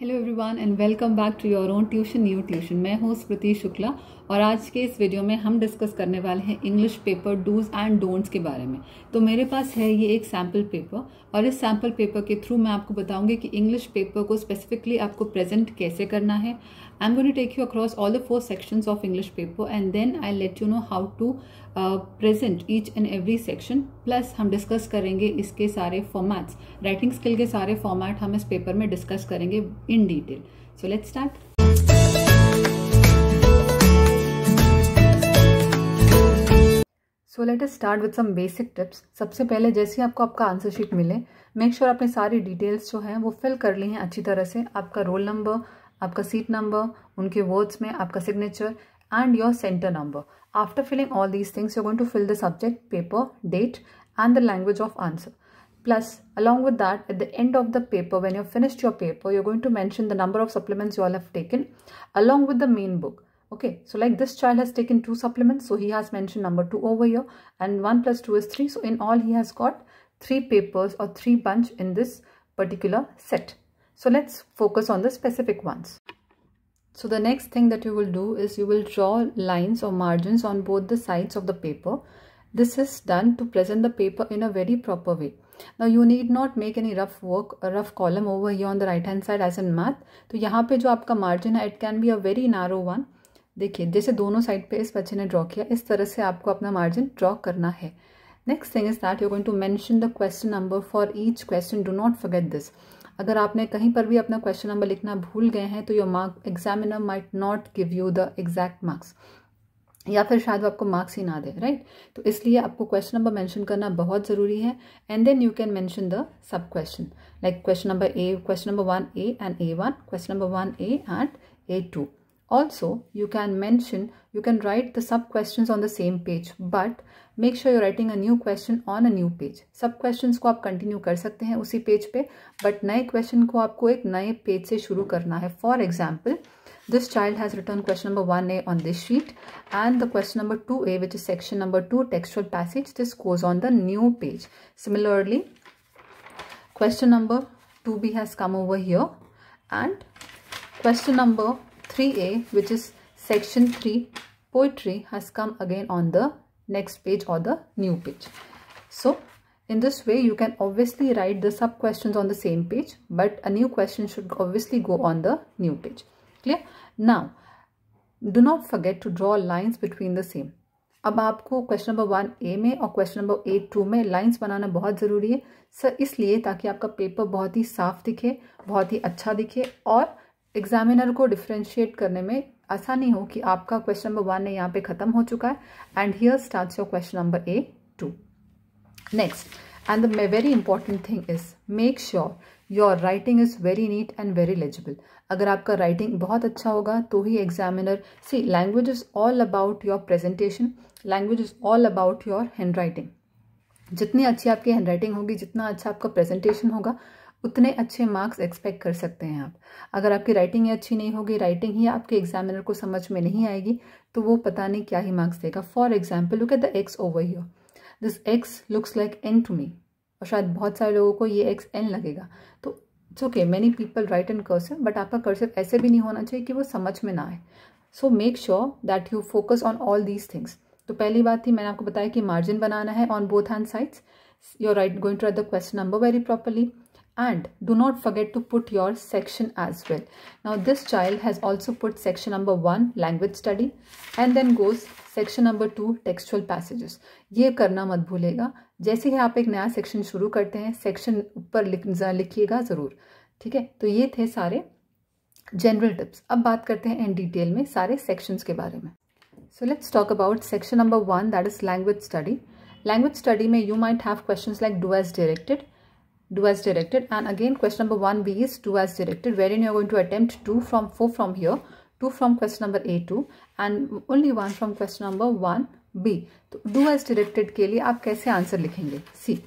Hello everyone and welcome back to your own tuition new tuition मैं हूँ स्मृति शुक्ला और आज के इस वीडियो में हम डिस्कस करने वाले हैं English paper dos and don'ts के बारे में तो मेरे पास है ये एक सैम्पल पेपर और इस सैम्पल पेपर के थ्रू मैं आपको बताऊंगी कि इंग्लिश पेपर को स्पेसिफिकली आपको प्रेजेंट कैसे करना है I'm going to take you across all the four sections of English paper and then I'll let you know how to uh, present each and every section. Plus हम discuss करेंगे इसके सारे formats. Writing skill के सारे format हम इस paper में discuss करेंगे in detail. So let's start. So let us start with some basic tips सबसे पहले जैसे आपको आपका आंसर शीट मिले मेक श्योर sure आपने सारी डिटेल्स जो हैं वो फिल कर ली हैं अच्छी तरह से आपका रोल नंबर आपका seat number, उनके words में आपका signature and your center number. After filling all these things, you're going to fill the subject, paper, date and the language of answer. Plus, along with that, at the end of the paper, when you've finished your paper, you're going to mention the number of supplements you all have taken along with the main book. Okay, so like this child has taken two supplements, so he has mentioned number 2 over here and 1 plus 2 is 3. So in all, he has got 3 papers or 3 bunch in this particular set. So let's focus on the specific ones. So the next thing that you will do is you will draw lines or margins on both the sides of the paper. This is done to present the paper in a very proper way. Now you need not make any rough work a rough column over here on the right hand side as in math. तो यहाँ पे जो आपका margin है it can be a very narrow one. देखिए जैसे दोनों side पे इस बच्चे ने draw किया इस तरह से आपको अपना margin draw करना है next thing is that you going to mention the question number for each question do not forget this अगर आपने कहीं पर भी अपना क्वेश्चन नंबर लिखना भूल गए हैं तो your mark examiner might not give you the exact marks या फिर शायद वो आपको मार्क्स ही ना दे राइट right? तो इसलिए आपको क्वेश्चन नंबर मेंशन करना बहुत ज़रूरी है and then you can mention the sub question like question number A question number one A and A one question number one A and A two also you can mention you can write the sub question on the same page but make sure you writing a new question on a new page sub questions को आप continue कर सकते हैं उसी page पे but नए question को आपको एक नए पेज से शुरू करना है for example this child has written question number 1a on this sheet and the question number 2a which is section number 2 textual passage this goes on the new page similarly question number 2b has come over here and question number 3a which is section 3 poetry has come again on the next page or the new page so in this way you can obviously write the sub questions on the same page but a new question should obviously go on the new page clear now do not forget to draw lines between the same अब आपको question number one A में और question number A two में lines बनाना बहुत ज़रूरी है sir इसलिए ताकि आपका पेपर बहुत ही साफ दिखे बहुत ही अच्छा दिखे और एग्जामिनर को डिफ्रेंशिएट करने में आसानी हो कि आपका क्वेश्चन नंबर वन ने यहाँ पे खत्म हो चुका है and here start your question number A two next and the very important thing is make sure your writing is very neat and very legible अगर आपका राइटिंग बहुत अच्छा होगा तो ही examiner see language is all about your presentation language is all about your handwriting जितनी अच्छी आपकी हैंड राइटिंग होगी जितना अच्छा आपका प्रेजेंटेशन होगा उतने अच्छे मार्क्स एक्सपेक्ट कर सकते हैं आप अगर आपकी राइटिंग ही अच्छी नहीं होगी राइटिंग ही आपके एग्जामिनर को समझ में नहीं आएगी तो वो पता नहीं क्या ही मार्क्स देगा for example look at the X over your this X looks like an N to me शायद बहुत सारे लोगों को ये एक्स एन लगेगा तो it's okay many people write and cursive but आपका कर्सिव ऐसे भी नहीं होना चाहिए कि वो समझ में ना आए so make sure that you focus on all these things तो पहली बात थी मैंने आपको बताया कि मार्जिन बनाना है on both hand sides you are right going to write the question number very properly and do not forget to put your section as well now this child has also put section number 1 language study and then goes section number two textual passages ये करना मत भूलेगा जैसे ही आप एक नया section शुरू करते हैं सेक्शन ऊपर लिखिएगा ज़रूर ठीक है तो ये थे सारे जनरल टिप्स अब बात करते हैं इन डिटेल में सारे सेक्शंस के बारे में so let's talk about section number one that is language study language study में you might have question like do as directed do as directed and again question number 1b is do as directed wherein you're going to attempt 2 from 4 from here 2 from question number a2 and only 1 from question number 1b do as directed के लिए answer, कैसे answer लिखेंगे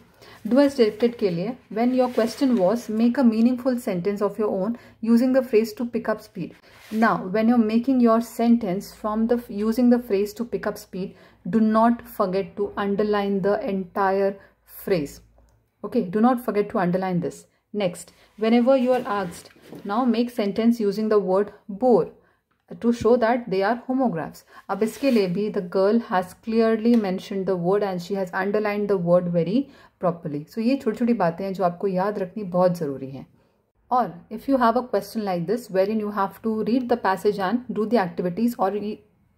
do as directed के लिए when your question was make a meaningful sentence of your own using the phrase to pick up speed now when you're making your sentence from the using the phrase to pick up speed do not forget to underline the entire phrase Okay, do not forget to underline this. Next, whenever you are asked, now make sentence using the word bore to show that they are homographs. ab iske liye bhi the girl has clearly mentioned the word and she has underlined the word very properly. So ye chhoti chhoti baatein hain jo aapko yaad rakhni bahut zaruri hain or if you have a question like this wherein you have to read the passage and do the activities or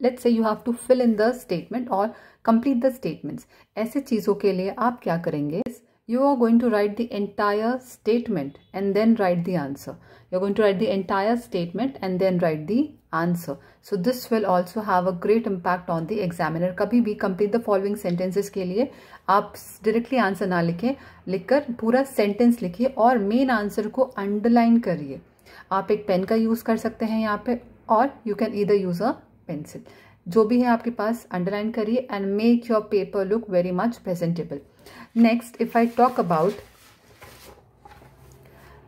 let's say you have to fill in the statement or complete the statements aise cheezon ke liye aap kya karenge you are going to write the entire statement and then write the answer. you are going to write the entire statement and then write the answer. So this will also have a great impact on the examiner. kabhi bhi complete the following sentences ke liye aap directly answer na likhe likhkar pura sentence likhiye aur main answer ko underline kariye aap ek pen ka use kar sakte hain yahan pe or you can either use a pencil. जो भी है आपके पास underline करिए and make your paper look very much presentable next if I talk about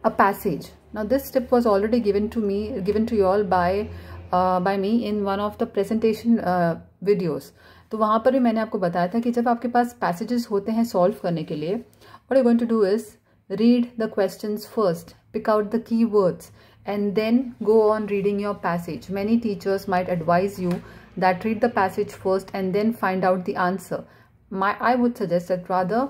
a passage now this tip was already given to me given to you all by uh, by me in one of the presentation uh, तो वहां पर भी मैंने आपको बताया था कि जब आपके पास पैसेजेस होते हैं सॉल्व करने के लिए what you going to do is read the questions first pick out the key words and then go on reading your passage many teachers might advise you that read the passage first and then find out the answer my i would suggest that rather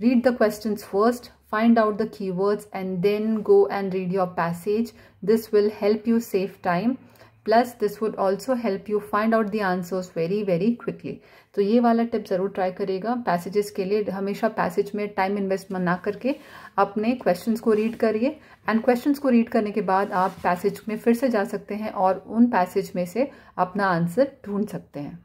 read the questions first find out the keywords and then go and read your passage this will help you save time plus this would also help you find out the answers very very quickly तो ये वाला tip ज़रूर try करेगा passages के लिए हमेशा passage में time invest ना करके अपने क्वेश्चंस को रीड करिए एंड क्वेश्चंस को रीड करने के बाद आप पैसेज में फिर से जा सकते हैं और उन पैसेज में से अपना आंसर ढूंढ सकते हैं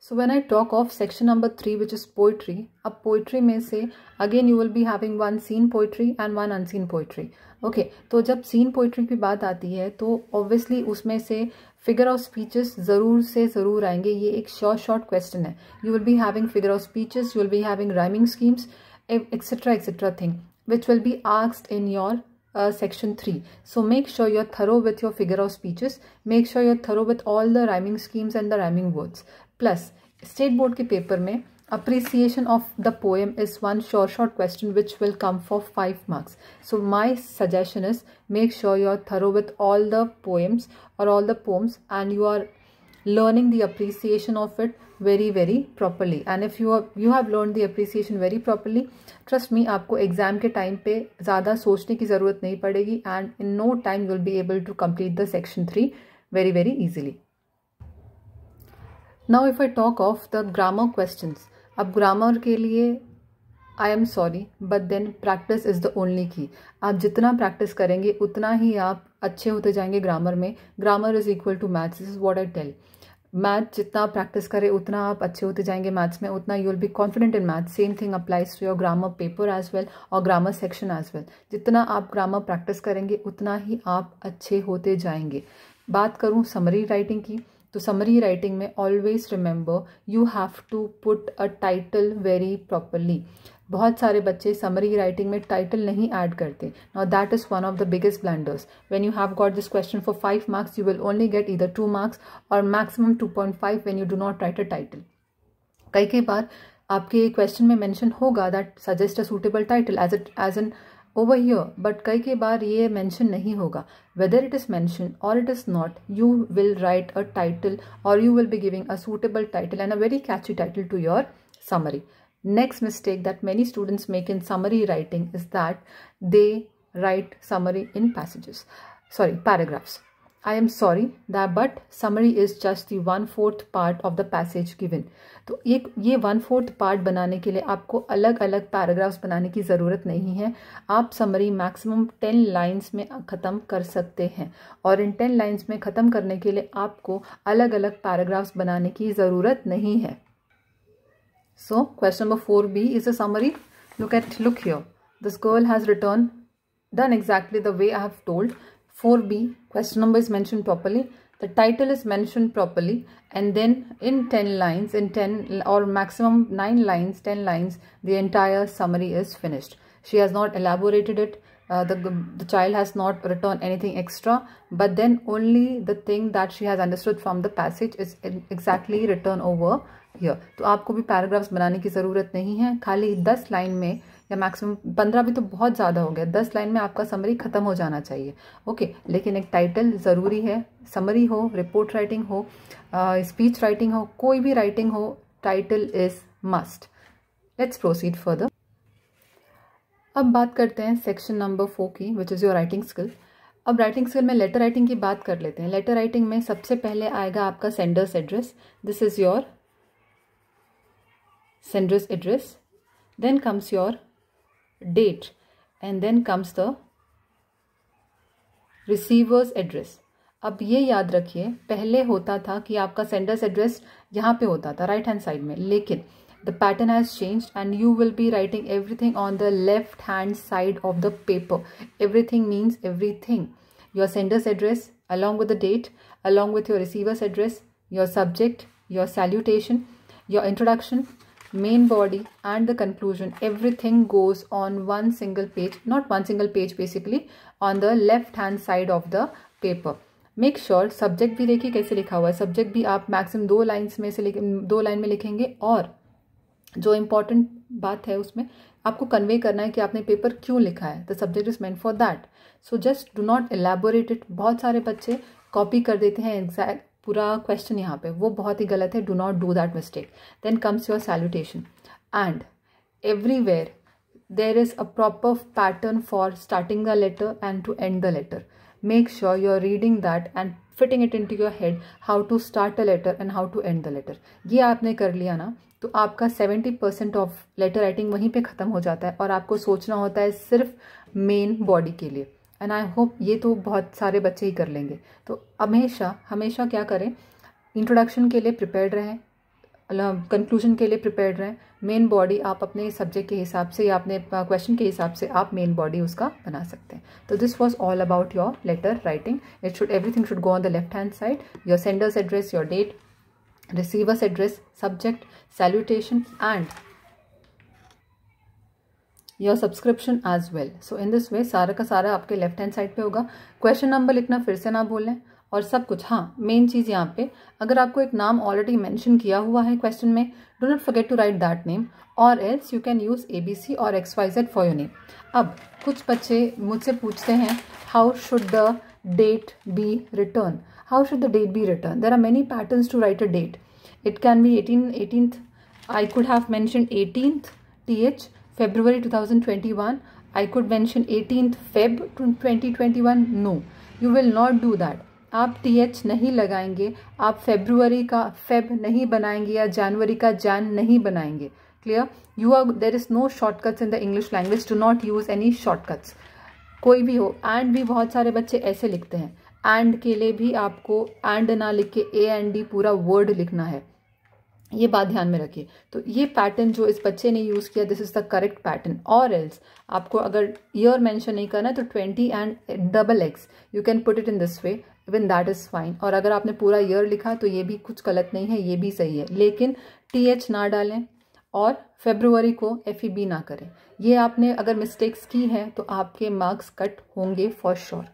So when I talk of section number 3 which is poetry, a poetry may say again you will be having one seen poetry and one unseen poetry. Okay, तो जब seen poetry की बात आती obviously उसमें से figure of speeches ज़रूर से ज़रूर आएंगे ये एक short short question है You will be having figure of speeches, you will be having rhyming schemes, etc. etc. thing which will be asked in your uh, section 3 so make sure you're thorough with your figure of speeches make sure you're thorough with all the rhyming schemes and the rhyming words plus state board के paper में appreciation of the poem is one sure shot question which will come for 5 marks so my suggestion is make sure you are thorough with all the poems or all the poems and you are learning the appreciation of it very very properly and if you are you have learned the appreciation very properly trust me आपको exam के time पे ज़्यादा सोचने की ज़रूरत नहीं पड़ेगी and in no time you will be able to complete the section 3 very very easily now if I talk of the grammar question अब ग्रामर के लिए I am sorry but then practice is the only key आप जितना practice करेंगे उतना ही आप अच्छे होते जाएंगे ग्रामर में grammar is equal to maths is what I tell math जितना आप प्रैक्टिस करें उतना आप अच्छे होते जाएंगे मैथ्स में उतना you will be confident in maths same thing applies to your grammar paper as well और ग्रामर सेक्शन एज वेल जितना आप ग्रामर प्रैक्टिस करेंगे उतना ही आप अच्छे होते जाएंगे बात करूँ समरी राइटिंग की तो समरी राइटिंग में always remember you have to put a title very properly बहुत सारे बच्चे समरी राइटिंग में टाइटल नहीं ऐड करते now that is one of the biggest blunders when you have got this question for five marks you will only get either two marks और maximum two point five when you do not write a title कई कई बार आपके question में mention होगा that suggest a suitable title as as an over here but कई के बार ये मेंशन नहीं होगा वेदर इट इज़ मेंशन और it is not you will write a title और you will be giving a suitable title and a very catchy title to your summary next mistake that many students make in summary writing is that they write summary in passages sorry paragraphs I am sorry that but summary is just the one fourth part of the passage given. तो ये ये one fourth part बनाने के लिए आपको अलग अलग paragraphs बनाने की ज़रूरत नहीं है आप समरी मैक्सिमम टेन लाइन्स में ख़त्म कर सकते हैं और इन टेन लाइन्स में ख़त्म करने के लिए आपको अलग अलग पैराग्राफ्स बनाने की ज़रूरत नहीं है So question number is is a summary. Look at look here. This girl has written done exactly the way I have told. B question number is mentioned properly the title is mentioned properly and then in 10 lines in 10 or maximum 9 lines 10 lines the entire summary is finished she has not elaborated it uh, the, the child has not written anything extra but then only the thing that she has understood from the passage is exactly written over here to aapko bhi paragraphs banane ki zarurat nahi hai khali 10 line mein या maximum पंद्रह भी तो बहुत ज़्यादा हो गया दस line में आपका समरी ख़त्म हो जाना चाहिए ओके लेकिन एक टाइटल ज़रूरी है समरी हो रिपोर्ट राइटिंग हो स्पीच राइटिंग हो कोई भी राइटिंग हो title is must let's proceed further अब बात करते हैं सेक्शन नंबर फोर की which is your writing skill अब राइटिंग स्किल में लेटर राइटिंग की बात कर लेते हैं लेटर राइटिंग में सबसे पहले आएगा आपका sender's address this is your sender's address then comes your date and then comes the receiver's address अब ये याद रखिए पहले होता था कि आपका सेंडर्स एड्रेस यहाँ पे होता था राइट हैंड साइड में लेकिन the pattern has change and you will be writing everything on the left hand side of the paper everything means everything your sender's address along with the date along with your receiver's address your subject your salutation your introduction main body and the conclusion everything goes on one single page not one single page basically on the left hand side of the paper make sure subject भी देखिए कैसे लिखा हुआ है subject भी आप maximum दो lines में से दो लाइन में लिखेंगे और जो इम्पॉर्टेंट बात है उसमें आपको कन्वे करना है कि आपने पेपर क्यों लिखा है the subject is meant for that so just do not elaborate it बहुत सारे बच्चे कॉपी कर देते हैं एग्जैक्ट पूरा क्वेश्चन यहाँ पे वो बहुत ही गलत है do not do that mistake then comes your salutation and everywhere there is a proper pattern for starting the letter and to end the letter make sure you are reading that and fitting it in to your head how to start a letter and how to end the letter ये आपने कर लिया ना तो आपका seventy percent of letter writing वहीं पर ख़त्म हो जाता है और आपको सोचना होता है सिर्फ मेन बॉडी के लिए एंड आई होप ये तो बहुत सारे बच्चे ही कर लेंगे तो हमेशा हमेशा क्या करें इंट्रोडक्शन के लिए प्रिपेयर्ड रहें कंक्लूजन के लिए प्रिपेयर्ड रहें मेन बॉडी आप अपने सब्जेक्ट के हिसाब से या अपने क्वेश्चन के हिसाब से आप मेन बॉडी उसका बना सकते हैं तो this was all about your letter writing it should everything should go on the left hand side your sender's address your date receiver's address subject salutation and your subscription as well so in this way सारा का सारा आपके left hand side पे होगा question number लिखना फिर से ना बोलें और सब कुछ हाँ मेन चीज़ यहाँ पे अगर आपको एक नाम ऑलरेडी मैंशन किया हुआ है क्वेश्चन में do not forget to write that name or else you can use A B C or X Y Z for you name अब कुछ बच्चे मुझसे पूछते हैं how should the date be written how should the date be written there are many patterns to write a date it can be eighteen eighteenth I could have mentioned eighteen T H February 2021, I could mention 18th Feb 2021. No, you will not do that. आप T H नहीं लगाएंगे आप February का Feb नहीं बनाएंगे या जनवरी का जैन नहीं बनाएंगे clear you are there is no shortcuts in the English language to not use any shortcuts कोई भी हो एंड भी बहुत सारे बच्चे ऐसे लिखते हैं एंड के लिए भी आपको एंड ना लिख के ए एंड डी पूरा वर्ड लिखना है ये बात ध्यान में रखिए तो ये पैटर्न जो इस बच्चे ने यूज़ किया this is the correct pattern or else आपको अगर ईयर मेंशन नहीं करना है तो twenty and double X you can put it in this way even that is fine और अगर आपने पूरा ईयर लिखा तो ये भी कुछ गलत नहीं है ये भी सही है लेकिन टी एच ना डालें और फेब्रुवरी को एफ ई बी ना करें ये आपने अगर मिस्टेक्स की हैं तो आपके मार्क्स कट होंगे for sure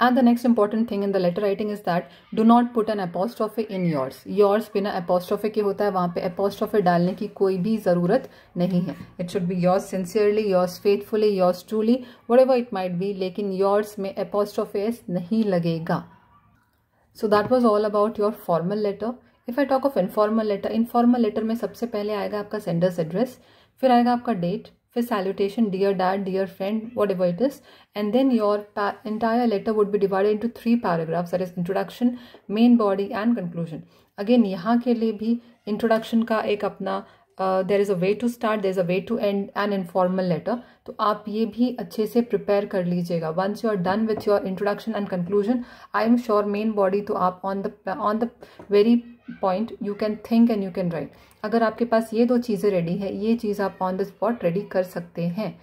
And the next important thing in the letter writing is that do not put an apostrophe in yours. Yours बिना apostrophe के होता है वहाँ पे apostrophe डालने की कोई भी ज़रूरत नहीं है It should be yours sincerely, yours faithfully, yours truly, whatever it might be. लेकिन yours में apostrophe s नहीं लगेगा so that was all about your formal letter if I talk of informal letter informal letter में सबसे पहले आएगा आपका sender's address फिर आएगा आपका date the salutation dear dad dear friend whatever it is and then your entire letter would be divided into three paragraphs that is introduction main body and conclusion again यहाँ के लिए भी introduction का एक अपना way to start. There is a way to end an informal letter. तो आप ये भी अच्छे से प्रिपेयर कर लीजिएगा once you are done with your introduction and conclusion I am sure main body तो आप on the on the very point you can think and you can write अगर आपके पास ये दो चीज़ें रेडी है ये चीज़ आप ऑन द स्पॉट रेडी कर सकते हैं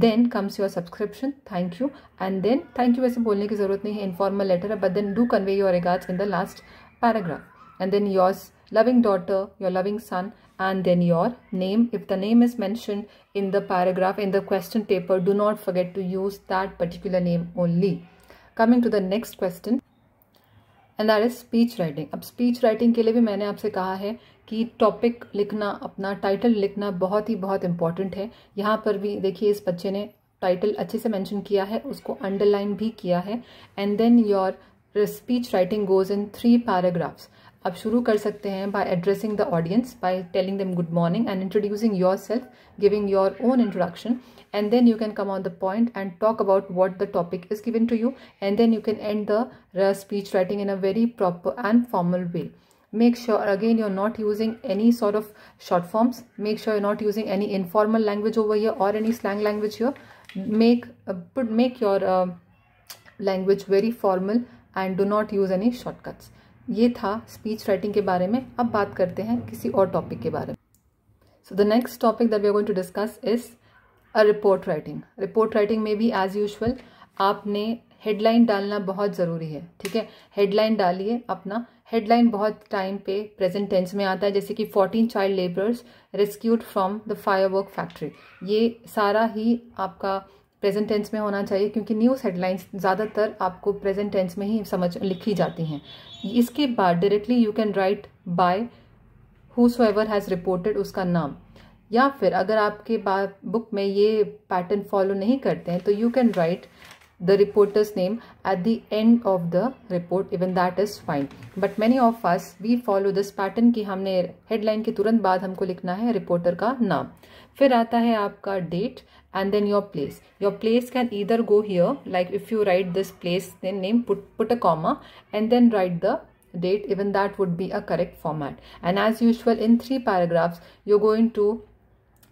then comes your subscription thank you and then thank you वैसे बोलने की जरूरत नहीं है इनफॉर्मल लेटर है but then do convey your regards in the last paragraph and then your loving daughter your loving son and then your name if the name is mentioned in the paragraph in the question paper do not forget to use that particular name only coming to the next question and that is speech writing अब speech writing के लिए भी मैंने आपसे कहा है कि topic लिखना अपना टाइटल लिखना बहुत ही बहुत इंपॉर्टेंट है यहाँ पर भी देखिए इस बच्चे ने टाइटल अच्छे से मैंशन किया है उसको अंडरलाइन भी किया है and then your speech writing goes in three paragraphs आप शुरू कर सकते हैं by addressing the audience by telling them good morning and introducing yourself giving your own introduction and then you can come on the point and talk about what the topic is given to you and then you can end the speech writing in a very proper and formal way make sure again you are not using any sort of short forms make sure you not using any informal language हो यर or any slang language your make make your language very formal and do not use any shortcuts ये था speech writing के बारे में अब बात करते हैं किसी और टॉपिक के बारे में so the next topic that we are going to discuss is a report writing report writing में भी एज यूजल आपने हेडलाइन डालना बहुत ज़रूरी है ठीक है हेडलाइन डालिए अपना हेडलाइन बहुत टाइम पे प्रेजेंट टेंस में आता है जैसे कि fourteen child labourers rescued from the firework factory ये सारा ही आपका प्रेजेंट टेंस में होना चाहिए क्योंकि न्यूज़ हेडलाइंस ज़्यादातर आपको प्रेजेंट टेंस में ही समझ लिखी जाती हैं इसके बाद directly you can write by whoever has reported उसका नाम या फिर अगर आपके बुक में ये पैटर्न फॉलो नहीं करते हैं तो you can write the reporter's name at the end of the report even that is fine but many of us we follow this pattern ki humne headline ke turant baad humko likhna hai reporter ka naam fir aata hai aapka date and then your place your place can either go here like if you write this place then name put put a comma and then write the date even that would be a correct format and as usual in three paragraphs you're going to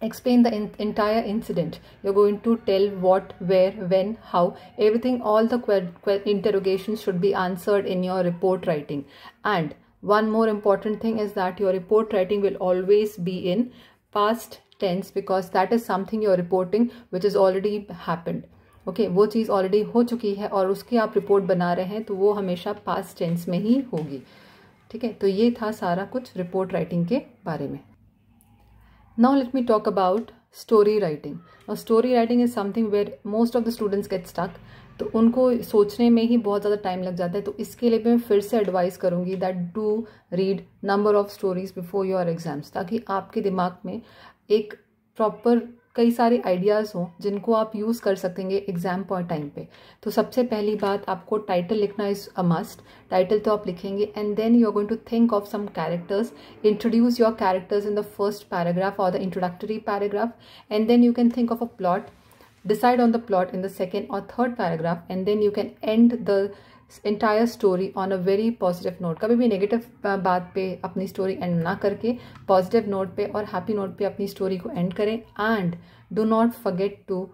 explain the in entire incident you're going to tell what where when how everything all the interrogations should be answered in your report writing and one more important thing is that your report writing will always be in past tense because that is something you're reporting which has already happened okay okay, वो चीज़ already हो चुकी है और उसकी आप report बना रहे हैं तो वो हमेशा पास टेंस में ही होगी ठीक है तो ये था सारा कुछ रिपोर्ट राइटिंग के बारे में Now let me talk about story writing. Now story writing is something where most of the students get stuck. तो उनको सोचने में ही बहुत ज़्यादा टाइम लग जाता है तो इसके लिए भी मैं फिर से एडवाइस करूँगी that do read number of stories before your exams ताकि आपके दिमाग में एक प्रॉपर कई सारे आइडियाज़ हों जिनको आप यूज़ कर सकेंगे एग्ज़ाम पर टाइम पे तो सबसे पहली बात आपको टाइटल लिखना इज़ अ मस्ट टाइटल तो आप लिखेंगे and then you are going to think of some characters introduce your characters in the first paragraph or the introductory paragraph and then you can think of a plot decide on the plot in the second or third paragraph and then you can end the entire story on a very positive note कभी भी negative बात पे अपनी story and ना करके positive note पे और happy note पे अपनी स्टोरी को एंड करें and do not forget to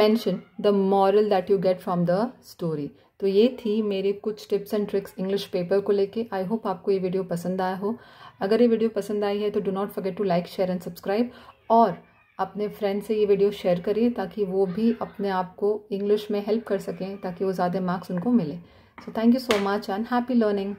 mention the moral that you get from the story तो ये थी मेरे कुछ tips and tricks English paper को लेके आई होप आपको ये वीडियो पसंद आया हो अगर ये वीडियो पसंद आई है तो do not forget to like share and subscribe और अपने फ्रेंड से ये वीडियो शेयर करिए ताकि वो भी अपने आप को इंग्लिश में हेल्प कर सकें ताकि वो ज़्यादा मार्क्स उनको मिले so thank you so much and happy learning